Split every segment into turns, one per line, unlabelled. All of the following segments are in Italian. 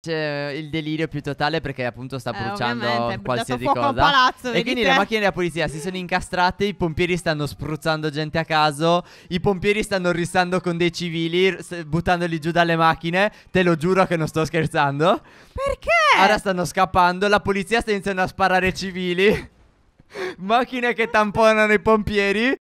C'è eh, il delirio più totale perché appunto sta eh, bruciando eh, qualsiasi cosa. Un Palazzo, e quindi le macchine della polizia si sono incastrate, i pompieri stanno spruzzando gente a caso, i pompieri stanno rissando con dei civili, buttandoli giù dalle macchine, te lo giuro che non sto scherzando. Perché? Ora stanno scappando, la polizia sta iniziando a sparare civili. macchine che tamponano i pompieri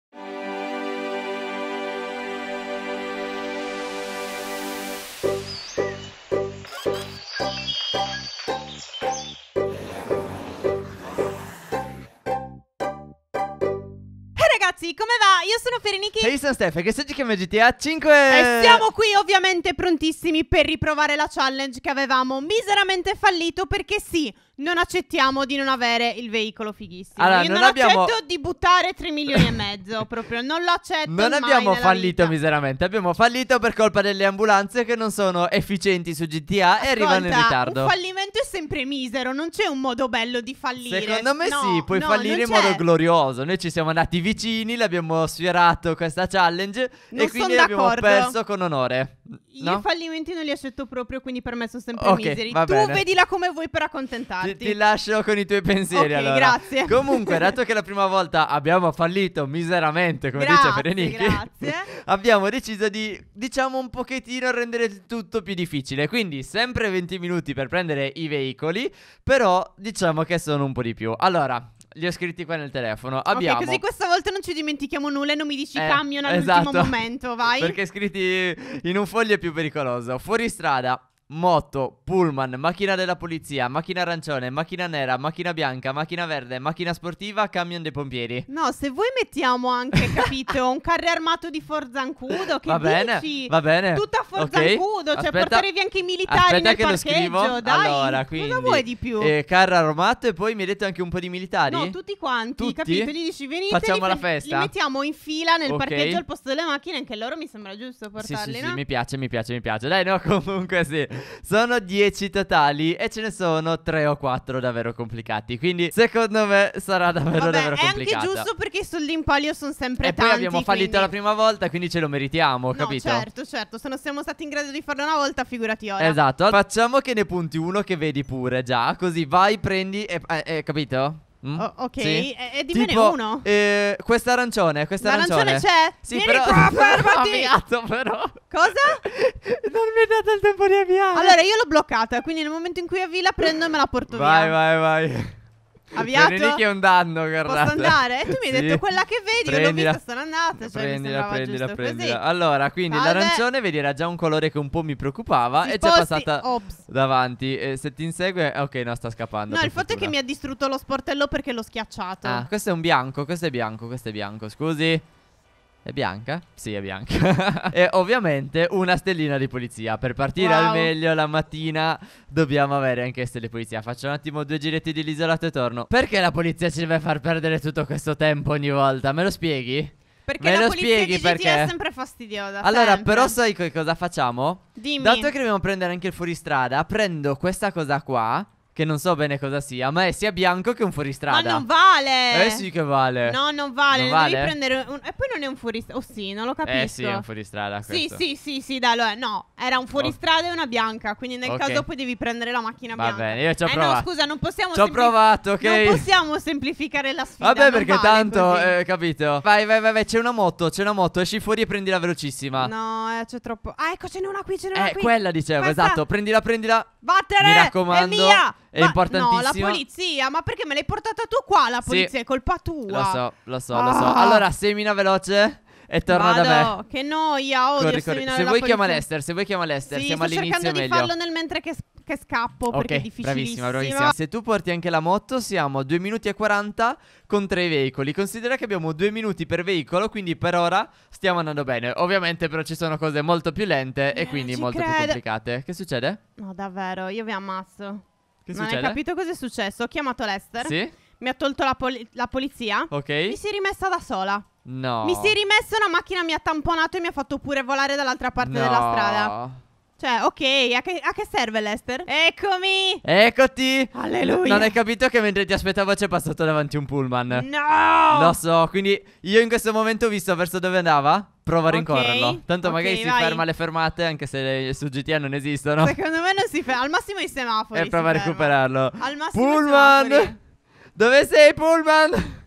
ragazzi, come va? Io sono Ferenichi E io sono
Stefano, che oggi chiama GTA 5 E siamo
qui ovviamente prontissimi per riprovare la challenge che avevamo miseramente fallito Perché sì, non accettiamo di non avere il veicolo fighissimo. Allora, Io non, non abbiamo... accetto di buttare 3 milioni e mezzo, proprio non lo accetto. Non abbiamo fallito vita.
miseramente, abbiamo fallito per colpa delle ambulanze che non sono efficienti su GTA Ascolta, e arrivano in ritardo. Il
fallimento è sempre misero, non c'è un modo bello di fallire. Secondo me no, sì, puoi no, fallire in modo
glorioso. Noi ci siamo andati vicini, l'abbiamo sfiorato questa challenge non e quindi l'abbiamo perso con onore. No? I
fallimenti non li accetto proprio, quindi per me sono sempre okay, miseri. Tu bene. vedila come vuoi per accontentarti. Ti, ti
lascio con i tuoi pensieri. Ok, allora. grazie. Comunque, dato che la prima volta abbiamo fallito miseramente, come grazie, dice Berenicchi, abbiamo deciso di, diciamo, un pochettino rendere tutto più difficile. Quindi, sempre 20 minuti per prendere i veicoli, però diciamo che sono un po' di più. Allora, li ho scritti qua nel telefono. Abbiamo. Ok, così
questa volta non ci dimentichiamo nulla e non mi dici eh, camion all'ultimo esatto, momento,
vai. Perché scritti in un foglio è più pericoloso. Fuori strada moto, pullman, macchina della polizia, macchina arancione, macchina nera, macchina bianca, macchina verde, macchina sportiva, camion dei pompieri.
No, se voi mettiamo anche, capito, un carro armato di Forzancudo, che va bene, Va bene, Tutta Forzancudo, okay. cioè portare via anche i militari nel parcheggio, scrivo. dai. Allora, quindi, Cosa vuoi di più? Eh,
carro armato e poi mi hai detto anche un po' di militari? No,
tutti quanti, tutti? capito? Gli dici venite, Facciamo li, la festa. li mettiamo in fila nel okay. parcheggio al posto delle macchine, anche loro mi sembra giusto portarli, Sì, sì, no? sì, mi
piace, mi piace, mi piace. Dai, no, comunque sì. Sono 10 totali e ce ne sono 3 o 4 davvero complicati. Quindi secondo me sarà davvero, Vabbè, davvero complicato. È anche giusto
perché sull'impalio sono sempre e tanti. E poi abbiamo fallito quindi... la
prima volta, quindi ce lo meritiamo, no, capito? Certo,
certo. Se non siamo stati in grado di farlo una volta, figurati ora. Esatto.
Facciamo che ne punti uno che vedi pure già. Così vai, prendi e... Eh, eh, capito? Mm? O- ok, sì. e-,
e dimmene uno.
Eh, questo arancione, questa arancione. arancione. c'è? Sì, Vieni però... qua, fermati. però.
Cosa? non mi è dato il tempo di avviare. Allora, io l'ho bloccata, quindi nel momento in cui avvia la prendo e me la porto vai, via.
Vai, vai, vai.
Avviato. Quelli lì che è un
danno, guardate. Posso andare? E tu mi hai detto quella
che vedi, prendila. io l'ho vista, sono andata. Cioè prendila, prendila, prendila.
Allora, quindi Vabbè. l'arancione, vedi, era già un colore che un po' mi preoccupava si e c'è passata Ops. davanti. E se ti insegue, eh, ok, no, sta scappando. No, il fatto fortuna. è che mi ha
distrutto lo sportello perché l'ho schiacciato. Ah,
questo è un bianco, questo è bianco, questo è bianco, scusi. È bianca? Sì, è bianca. e ovviamente una stellina di polizia. Per partire wow. al meglio la mattina dobbiamo avere anche stelle di polizia. Faccio un attimo due giretti di l'isolato e torno. Perché la polizia ci deve far perdere tutto questo tempo ogni volta? Me lo spieghi? Perché Me lo spieghi di perché? è sempre fastidiosa. Allora, sempre. però sai cosa facciamo? Dimmi. Dato che dobbiamo prendere anche il fuoristrada, prendo questa cosa qua che non so bene cosa sia, ma è sia bianco che un fuoristrada. Ma non
vale! Eh sì
che vale. No, non vale, non vale? devi prendere
un... E poi non è un fuoristrada, oh sì, non lo capisco. Eh sì, è un
fuoristrada questo. Sì, sì,
sì, sì, dai, allora, no, era un fuoristrada oh. e una bianca, quindi nel okay. caso poi devi prendere la macchina Va bianca. Va bene, io ci ho eh provato. no, scusa, non possiamo... Ci ho sempli... provato, ok? Non possiamo semplificare la sfida. Vabbè, perché vale tanto, eh,
capito. Vai, vai, vai, vai c'è una moto, c'è una moto, esci fuori e prendila velocissima.
No, eh, c'è troppo... Ah, ecco, ce n'è una qui, ce n'è una eh, qui. Eh, quella dicevo, Questa... esatto, prendila, prendila. Vattene! Mi raccomando. È mia! È ma importantissimo. No, la polizia, ma perché me l'hai portata tu qua la polizia? Sì. È colpa tua. Lo so,
lo so, ah. lo so. Ah. Allora, semina veloce. E torna Vado, da me. Che noia, odio corri, corri. Se vuoi chiama Lester, se vuoi chiama Lester, sì, siamo all'inizio Sto cercando di farlo
nel mentre che, che scappo okay, perché è difficile. bravissima, bravissima. Se
tu porti anche la moto, siamo a 2 minuti e 40 con 3 veicoli. Considera che abbiamo 2 minuti per veicolo, quindi per ora stiamo andando bene. Ovviamente però ci sono cose molto più lente e eh, quindi Ci molto credo. più complicate. Che succede?
No, davvero, io vi ammazzo. Che non succede? hai capito cosa è successo? Ho chiamato Lester. Sì. Mi ha tolto la, pol- la polizia. Ok. Mi si è rimessa da sola.
No. Mi si è
rimessa una macchina, mi ha tamponato e mi ha fatto pure volare dall'altra parte no. della strada. No. Cioè, ok, a che, a che, serve Lester? Eccomi!
Eccoti! Alleluia! Non hai capito che mentre ti aspettavo c'è passato davanti un pullman? No! Lo so, quindi io in questo momento ho visto verso dove andava. Prova a rincorrerlo. Okay. Tanto okay, magari si vai. ferma le fermate, anche se le, su GTA non esistono. Secondo
me non si ferma. Al massimo i semafori. E prova a
recuperarlo. Al massimo Pullman! Dove sei, Pullman?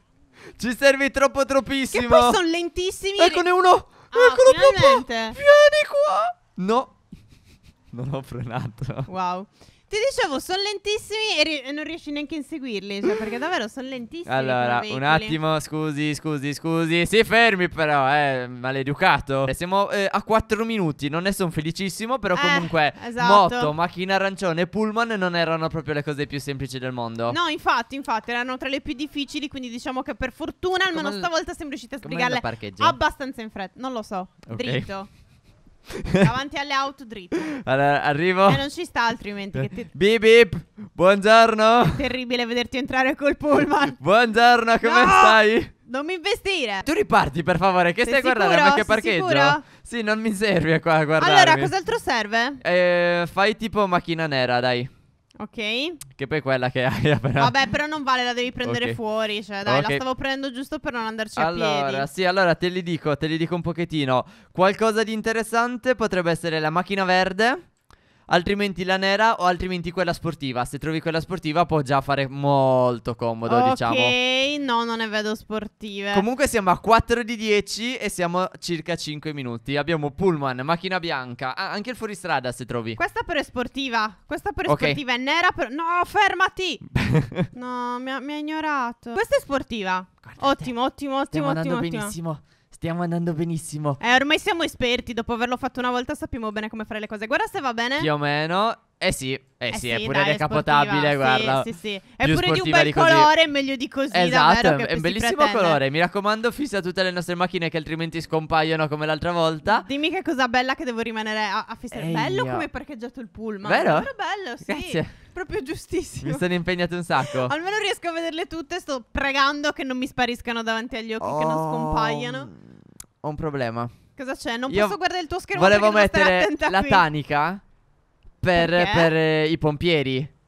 Ci servi troppo troppissimo. Che poi sono
lentissimi. Eccone uno! Ah, Eccolo, Pullman! Vieni
qua! No, non ho frenato.
Wow. Ti dicevo, sono lentissimi e, ri- e, non riesci neanche a inseguirli. Cioè, perché davvero sono lentissimi. Allora, un attimo,
scusi, scusi, scusi. Si fermi, però, eh, maleducato. Eh, siamo eh, a 4 minuti. Non ne sono felicissimo, però eh, comunque, esatto. moto, macchina arancione e pullman non erano proprio le cose più semplici del mondo. No,
infatti, infatti, erano tra le più difficili. Quindi, diciamo che per fortuna, almeno stavolta, siamo riusciti a spiegarle abbastanza in fretta. Non lo so, okay. dritto. Davanti alle auto dritto.
Allora, arrivo. E eh, non
ci sta altrimenti. Che ti...
Bip bip, buongiorno. È terribile vederti entrare col pullman. buongiorno, come no! stai?
Non mi investire.
Tu riparti, per favore, che Sei stai sicuro? guardando? Ma che parcheggio? Sicuro? Sì, non mi serve qua a guardare. Allora, cos'altro
serve?
Eh, fai tipo macchina nera, dai. Ok. Che poi quella che hai appena. Vabbè, però non vale, la devi prendere okay. fuori. Cioè, dai, okay. la stavo
prendendo giusto per non andarci allora, a Allora,
sì, allora te li dico, te li dico un pochettino. Qualcosa di interessante potrebbe essere la macchina verde altrimenti la nera o altrimenti quella sportiva. Se trovi quella sportiva può già fare molto comodo, okay, diciamo.
Ok, no, non ne vedo sportive. Comunque
siamo a 4 di 10 e siamo circa 5 minuti. Abbiamo pullman, macchina bianca, ah, anche il fuoristrada se trovi.
Questa però è sportiva, questa però è okay. sportiva, è nera però... No, fermati! no, mi ha, mi ha, ignorato. Questa è sportiva.
Guardate. Ottimo, ottimo, ottimo, Stiamo ottimo. Stiamo benissimo. Ottimo. Stiamo andando benissimo. Eh,
ormai siamo esperti, dopo averlo fatto una volta sappiamo bene come fare le cose. Guarda se va bene. Più o
meno. Eh sì, eh, eh sì, è pure dai, decapotabile, sì, guarda. Sì, sì, È più pure di un bel di colore,
meglio di così, Esatto, davvero, è un bellissimo pretende. colore.
Mi raccomando, fissa tutte le nostre macchine che altrimenti scompaiono come l'altra volta.
Dimmi che cosa bella che devo rimanere a, a fissare. Ehi, bello io. come è parcheggiato il pullman. Vero? Davvero
bello, sì. Grazie.
Proprio giustissimo. Mi
sono impegnato un sacco.
Almeno riesco a vederle tutte, sto pregando che non mi spariscano davanti agli occhi, oh. che non oh. scompaiano
ho un problema.
Cosa c'è? Non Io posso guardare il tuo schermo. Volevo mettere la
tanica per, per eh, i pompieri.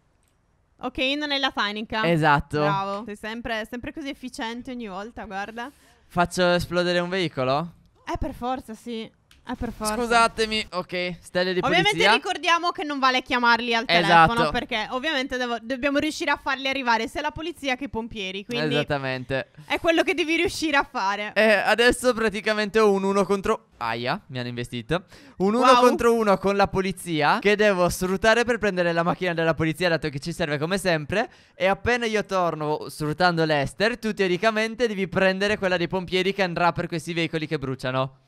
Ok, non è la tanica. Esatto. Bravo, sei sempre, sempre così efficiente ogni volta, guarda.
Faccio esplodere un veicolo?
Eh, per forza, sì. Ah, per forza. Scusatemi.
Ok, stelle di ovviamente Ovviamente
ricordiamo che non vale chiamarli al esatto. telefono perché ovviamente devo, dobbiamo riuscire a farli arrivare sia la polizia che i pompieri, quindi
Esattamente.
È quello che devi riuscire a fare. Eh,
adesso praticamente ho un 1 contro Aia, mi hanno investito. Un 1 wow. contro 1 con la polizia che devo sfruttare per prendere la macchina della polizia dato che ci serve come sempre e appena io torno sfruttando l'Ester, tu teoricamente devi prendere quella dei pompieri che andrà per questi veicoli che bruciano.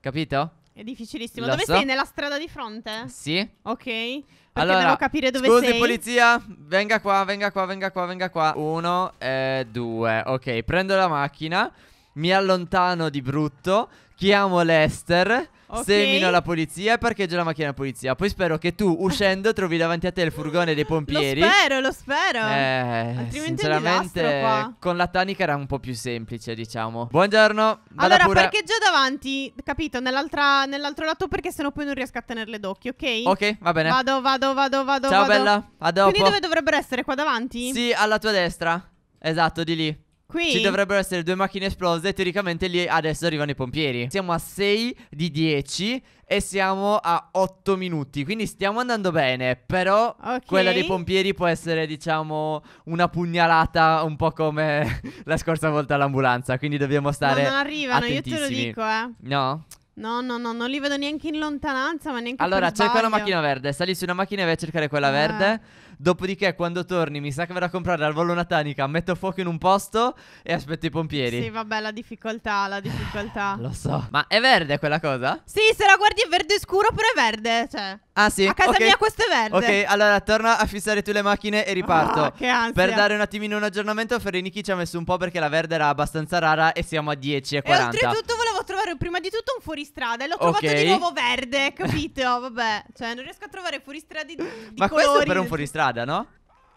Capito? È
difficilissimo. Lo dove so. sei? Nella strada di fronte? Sì. Ok. Perché allora, devo capire dove scusi, sei. Scusi, polizia.
Venga qua, venga qua, venga qua, venga qua. Uno e due. Ok, prendo la macchina. Mi allontano di brutto. Chiamo Lester. Okay. Semino la polizia e parcheggio la macchina della polizia. Poi spero che tu, uscendo, trovi davanti a te il furgone dei pompieri. Lo spero,
lo spero. Eh,
Altrimenti sinceramente, con la tanica era un po' più semplice, diciamo. Buongiorno. Allora, pure. parcheggio
davanti, capito? nell'altro lato, perché sennò poi non riesco a tenerle d'occhio, ok? Ok, va bene. Vado, vado, vado, vado. Ciao, vado. bella. A dopo. Quindi dove dovrebbero essere? Qua davanti?
Sì, alla tua destra. Esatto, di lì. Qui? Ci dovrebbero essere due macchine esplose teoricamente lì adesso arrivano i pompieri. Siamo a 6 di 10 e siamo a 8 minuti, quindi stiamo andando bene, però okay. quella dei pompieri può essere diciamo una pugnalata un po' come la scorsa volta all'ambulanza, quindi dobbiamo stare... No, non arrivano, attentissimi. io te lo dico, eh. No?
No, no, no, non li vedo neanche in lontananza, ma neanche Allora, cerca sbaglio. la macchina
verde, sali su una macchina e vai a cercare quella eh. verde. Dopodiché, quando torni, mi sa che verrà a comprare al volo una tanica, metto fuoco in un posto e aspetto i pompieri. Sì,
vabbè, la difficoltà, la difficoltà. Lo
so. Ma è verde quella cosa? Sì,
se la guardi è verde scuro, però è verde, cioè.
Ah sì? A casa okay. mia
questo è verde. Ok,
allora torna a fissare tu le macchine e riparto. Oh, che ansia. Per dare un attimino un aggiornamento, Ferenichi ci ha messo un po' perché la verde era abbastanza rara e siamo a 10 e 40. E oltretutto
volevo trovare prima di tutto un fuoristrada e l'ho trovato okay. di nuovo verde, capito? Vabbè, cioè non riesco a trovare fuoristrada di, di Ma colori. questo è per un
fuoristrada, no?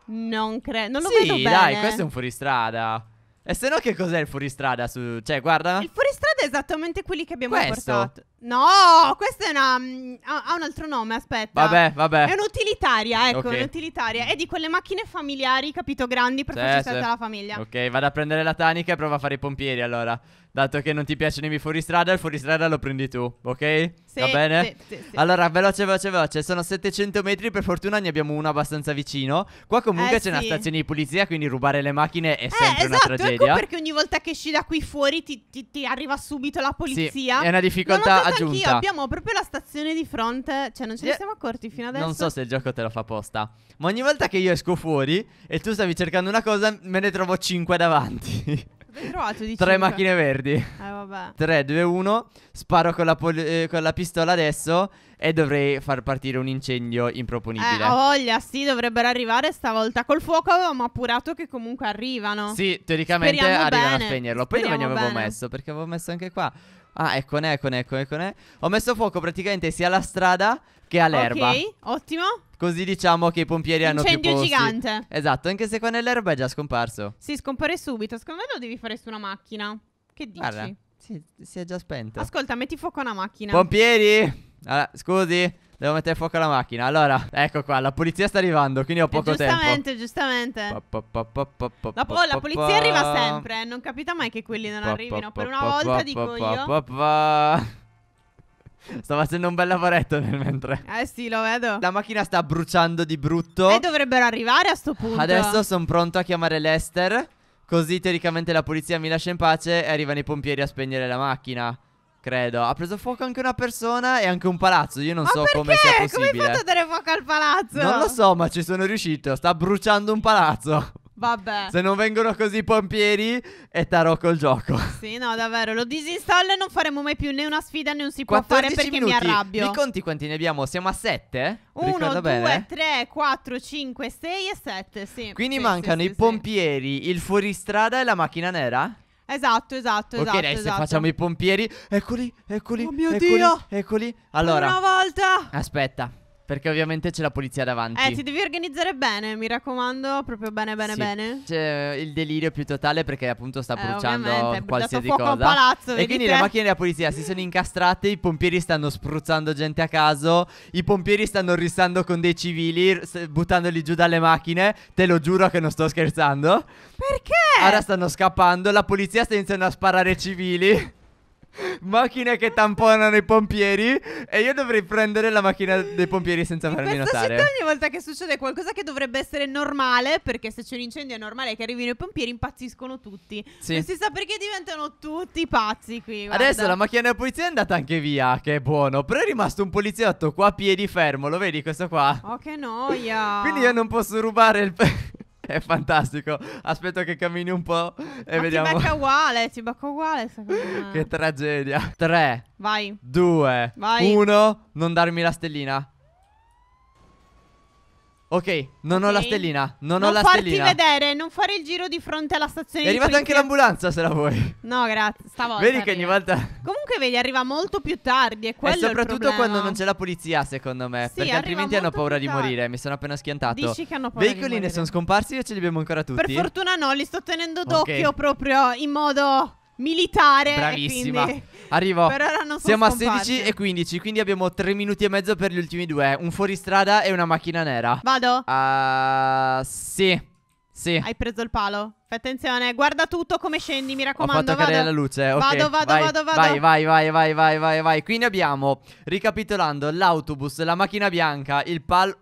Non credo, non lo sì, vedo bene. Sì, dai, questo è un
fuoristrada. E se no che cos'è il fuoristrada su... Cioè, guarda. Il
fuoristrada esattamente quelli che abbiamo Questo? portato. No, questa è una. Mm, ha, un altro nome, aspetta. Vabbè, vabbè. È un'utilitaria, ecco, Ok. un'utilitaria. È di quelle macchine familiari, capito, grandi per Sì, farci sì. stare la famiglia.
Ok, vado a prendere la tanica e provo a fare i pompieri allora. Dato che non ti piacciono i fuoristrada, il fuoristrada lo prendi tu, ok? Sì, Va bene? Sì, sì, allora, veloce, veloce, veloce. Sono 700 metri, per fortuna ne abbiamo uno abbastanza vicino. Qua comunque eh, c'è una stazione di pulizia, quindi rubare le macchine è eh, sempre eh, esatto, una ecco tragedia. Ecco perché ogni
volta che esci da qui fuori ti, ti, ti arriva subito la polizia. Sì, è una difficoltà aggiunta. Anch'io. Abbiamo proprio la stazione di fronte, cioè non ce ne siamo accorti fino adesso. Non so
se il gioco te lo fa apposta. Ma ogni volta che io esco fuori e tu stavi cercando una cosa, me ne trovo 5 davanti. Ben trovato di Tre macchine verdi. Eh, vabbè. 3, 2, 1. Sparo con la, pol- eh, con la pistola adesso e dovrei far partire un incendio improponibile. Eh, ho
voglia, sì, dovrebbero arrivare stavolta. Col fuoco avevamo appurato che comunque arrivano. Sì,
teoricamente Speriamo arrivano bene. a spegnerlo. Poi Speriamo dove ne avevo bene. messo? Perché avevo messo anche qua. Ah, eccone, eccone, eccone, eccone. Ho messo fuoco praticamente sia alla strada che all'erba. Ok, ottimo. Così diciamo che i pompieri Incendio hanno più posti. gigante. Esatto, anche se qua nell'erba è già scomparso.
Si scompare subito. Secondo me lo devi fare su una macchina. Che dici? Guarda,
si, si è già spento. Ascolta,
metti fuoco a una macchina. Pompieri!
Allora, ah, scusi. Devo mettere fuoco alla macchina. Allora, ecco qua, la polizia sta arrivando, quindi ho poco giustamente, tempo. Giustamente, giustamente. La, la polizia arriva sempre,
eh. non capita mai che quelli non arrivino. Per una volta dico io.
Sto facendo un bel lavoretto nel mentre. Eh sì, lo vedo. La macchina sta bruciando di brutto. E dovrebbero arrivare a sto punto. Adesso sono pronto a chiamare Lester. Così teoricamente la polizia mi lascia in pace e arrivano i pompieri a spegnere la macchina. Credo. Ha preso fuoco anche una persona e anche un palazzo. Io non ma so perché? come sia possibile. Ma Come hai fatto a
dare fuoco al palazzo? Non lo
so, ma ci sono riuscito. Sta bruciando un palazzo.
Vabbè. Se
non vengono così i pompieri, è tarocco il gioco.
Sì, no, davvero. Lo disinstallo e non faremo mai più né una sfida né un si può fare perché minuti. mi arrabbio. Mi conti
quanti ne abbiamo? Siamo a 7? 1, 2,
3, 4, 5, 6 e 7. Sì. Quindi sì, mancano sì, sì, i
pompieri, il fuoristrada e la macchina nera?
Esatto, esatto, esatto. Ok, adesso esatto, esatto. facciamo i
pompieri. Eccoli, eccoli. Oh
mio eccoli, Dio! Eccoli. Allora. Una volta.
Aspetta. Perché ovviamente c'è la polizia davanti. Eh, ti
devi organizzare bene, mi raccomando, proprio bene, bene, sì. bene.
C'è il delirio più totale perché appunto sta eh, bruciando qualsiasi cosa. Un palazzo, e quindi le macchine della polizia si sono incastrate, i pompieri stanno spruzzando gente a caso, i pompieri stanno rissando con dei civili, buttandoli giù dalle macchine, te lo giuro che non sto scherzando. Perché? Ora stanno scappando, la polizia sta iniziando a sparare civili macchine che tamponano i pompieri e io dovrei prendere la macchina dei pompieri senza in farmi notare. Città,
ogni volta che succede qualcosa che dovrebbe essere normale, perché se c'è un incendio è normale che arrivino i pompieri, impazziscono tutti. Sì. Non si sa perché diventano tutti pazzi qui. Guarda. Adesso la macchina
della polizia è andata anche via, che è buono, però è rimasto un poliziotto qua a piedi fermo, lo vedi questo qua?
Oh che noia. Quindi io non
posso rubare il... È fantastico. Aspetto che cammini un po' e Ma vediamo. Ti becca
uguale, ti becca uguale.
che tragedia. 3, Vai. 2, Vai. 1. Non darmi la stellina. Ok, non okay. ho la stellina. Non, non ho la stellina. Non farti
vedere, non fare il giro di fronte alla stazione. È arrivata anche
l'ambulanza, se la vuoi.
No, grazie. Stavolta. Vedi arriva. che ogni volta. Comunque, vedi, arriva molto più tardi. E quello e soprattutto quando non
c'è la polizia, secondo me. Sì, perché altrimenti hanno paura di morire. Mi sono appena schiantato. Dici che hanno paura Veicoli ne sono scomparsi o ce li abbiamo ancora tutti? Per fortuna
no, li sto tenendo d'occhio okay. proprio in modo militare. Bravissima. Quindi...
Arrivo. Per ora non Siamo scomparsi. a 16 e 15, quindi abbiamo 3 minuti e mezzo per gli ultimi due. Un fuoristrada e una macchina nera. Vado? Uh, sì. Sì. Hai preso il palo. Fai attenzione, guarda tutto come scendi,
mi raccomando. Ho fatto vado. cadere la luce. Okay. Vado, vado, vai, vado, vado. Vai, vai,
vai, vai, vai, vai, vai. Quindi abbiamo, ricapitolando, l'autobus, la macchina bianca, il palo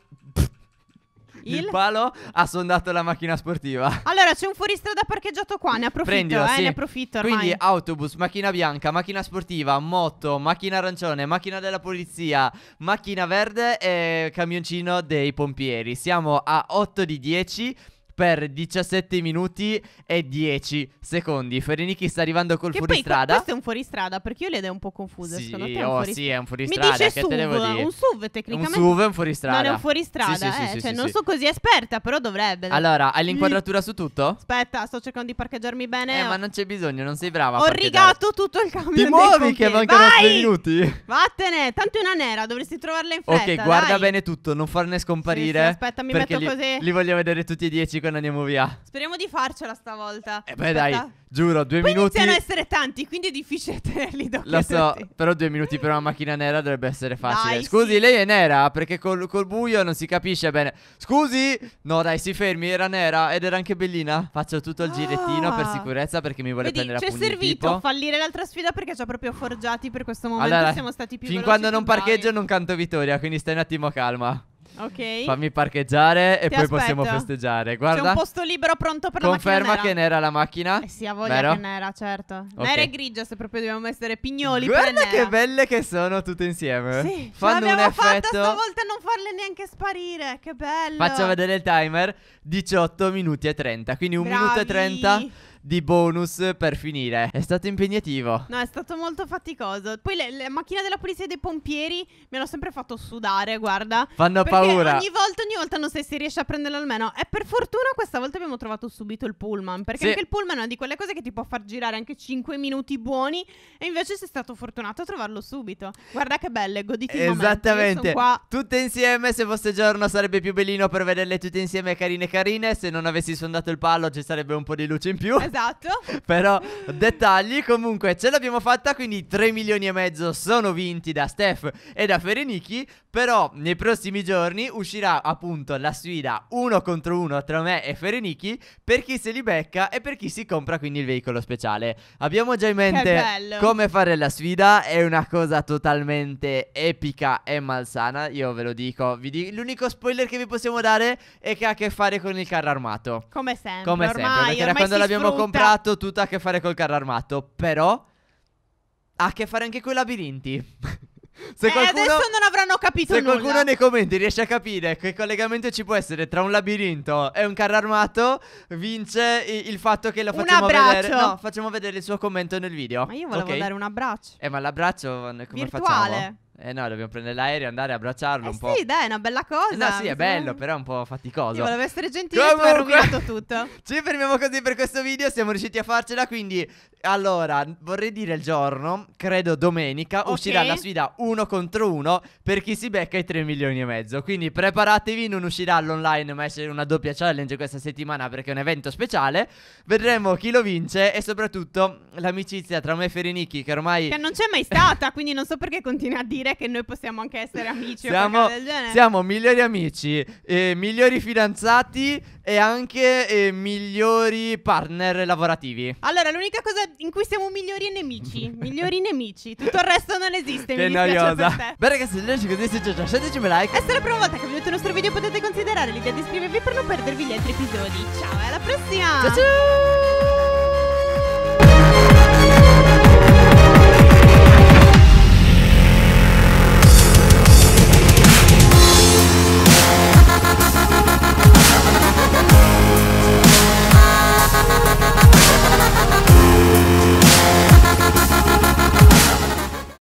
il... il palo ha sondato la macchina sportiva.
Allora c'è un fuoristrada parcheggiato qua, ne approfitto, Prendilo, eh, sì. ne approfitto ormai. Quindi
autobus, macchina bianca, macchina sportiva, moto, macchina arancione, macchina della polizia, macchina verde e camioncino dei pompieri. Siamo a 8 di 10 per 17 minuti e 10 secondi. Ferenichi sta arrivando col che fuoristrada. Ma questo
è un fuoristrada perché io le idee un po' confuse. Sì, secondo te è un, oh, sì, è un fuoristrada. Mi dice che SUV, te devo dire? Un SUV tecnicamente. Un SUV è un fuoristrada. Non è un fuoristrada. Sì, sì, eh, sì, cioè, non sono così esperta, però dovrebbe. Allora, hai l'inquadratura mm.
su tutto? Aspetta,
sto cercando di parcheggiarmi bene. Eh, ma
non c'è bisogno, non sei brava. Ho rigato
tutto il camion. Ti muovi che mancano 3 minuti. Vattene, tanto è una nera, dovresti trovarla in fretta. Ok, guarda dai.
bene tutto, non farne scomparire. aspetta, mi metto li, così. Li voglio vedere tutti e 10 quando andiamo via.
Speriamo di farcela stavolta. E eh beh, Aspetta. dai,
giuro, due Poi minuti. iniziano a essere
tanti, quindi è difficile tenerli dopo. Lo so,
però due minuti per una macchina nera dovrebbe essere facile. Dai, Scusi, sì. lei è nera perché col, col, buio non si capisce bene. Scusi, no, dai, si fermi. Era nera ed era anche bellina. Faccio tutto il girettino ah. per sicurezza perché mi vuole Vedi, prendere a pugni. Ci è servito tipo.
fallire l'altra sfida perché ci ha proprio forgiati per questo momento. Allora, siamo stati più Fin quando non parcheggio,
non canto vittoria. Quindi stai un attimo calma. Ok. Fammi parcheggiare e Ti poi aspetto. possiamo festeggiare. Guarda. C'è un posto
libero pronto per Conferma la macchina. Conferma che nera
la macchina. Eh sì, ha voglia Vero? che
nera, certo. Okay. Nera e grigia, se proprio dobbiamo essere pignoli. Guarda che nera.
belle che sono tutte insieme. Sì, fanno ce un effetto. fatta stavolta
non farle neanche sparire. Che bello. Faccio vedere il
timer: 18 minuti e 30. Quindi 1 minuto e 30 di bonus per finire. È stato impegnativo.
No, è stato molto faticoso. Poi le, le macchine della polizia e dei pompieri mi hanno sempre fatto sudare, guarda. Fanno paura. Ogni volta, ogni volta non so se si riesce a prenderlo almeno. E per fortuna questa volta abbiamo trovato subito il pullman. Perché sì. anche il pullman è di quelle cose che ti può far girare anche 5 minuti buoni. E invece sei stato fortunato a trovarlo subito. Guarda che belle, goditi Esattamente.
Tutte insieme, se fosse giorno sarebbe più bellino per vederle tutte insieme carine carine. Se non avessi sondato il palo ci sarebbe un po' di luce in più. Esatto esatto. Però dettagli, comunque ce l'abbiamo fatta, quindi 3 milioni e mezzo sono vinti da Steph e da Ferenichi, però nei prossimi giorni uscirà appunto la sfida uno contro uno tra me e Ferenichi per chi se li becca e per chi si compra quindi il veicolo speciale. Abbiamo già in mente come fare la sfida, è una cosa totalmente epica e malsana, io ve lo dico, Vi dico. l'unico spoiler che vi possiamo dare è che ha a che fare con il carro armato. Come sempre. Come sempre, perché ormai da quando l'abbiamo comprato tutto a che fare col carro armato, però ha a che fare anche con i labirinti. se eh, adesso non avranno capito se nulla. Se qualcuno nei commenti riesce a capire che collegamento ci può essere tra un labirinto e un carro armato, vince il, il fatto che lo facciamo vedere. No, facciamo vedere il suo commento nel video. Ma io volevo okay. dare un abbraccio. Eh, ma l'abbraccio come Virtuale. facciamo? Eh no, dobbiamo prendere l'aereo, e andare a abbracciarlo eh un sì, po'. Sì,
dai, è una bella cosa. Eh no, sì, è bello,
però è un po' faticoso. Io volevo
essere gentile, Comunque... tu hai rovinato
tutto. Ci fermiamo così per questo video, siamo riusciti a farcela, quindi allora, vorrei dire il giorno, credo domenica, okay. uscirà la sfida uno contro uno per chi si becca i 3 milioni e mezzo. Quindi preparatevi, non uscirà l'online, ma esce una doppia challenge questa settimana perché è un evento speciale. Vedremo chi lo vince e soprattutto l'amicizia tra me e Ferinicchi che ormai... Che
non c'è mai stata, quindi non so perché continua a dire che noi possiamo anche essere amici siamo, o del genere. Siamo
migliori amici, eh, migliori fidanzati e anche eh, migliori partner lavorativi.
Allora, l'unica cosa in cui siamo migliori nemici. migliori nemici. Tutto il resto non esiste. Che mi noiosa. Beh, ragazzi, se non ci così, se già un like. E se è la prima volta che vedete il nostro video potete considerare l'idea di iscrivervi per non perdervi gli altri episodi. Ciao, e alla prossima. Ciao ciao.